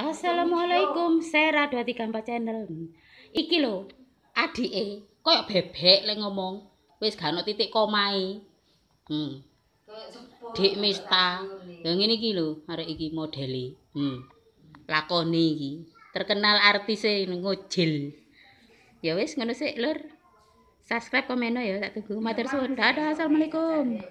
Assalamualaikum, Sera 234 channel. Iki lho, adike koyo bebek lek ngomong, wis gak titik komae. Hmm. Dik Mista. Ya ngene iki lho, arek iki modele. Hmm. Lakone iki, terkenal artise ngojil. Ya wis ngono sik, Lur. Subscribe komen ya tak tunggu. Matur suwun. Dadah, assalamualaikum.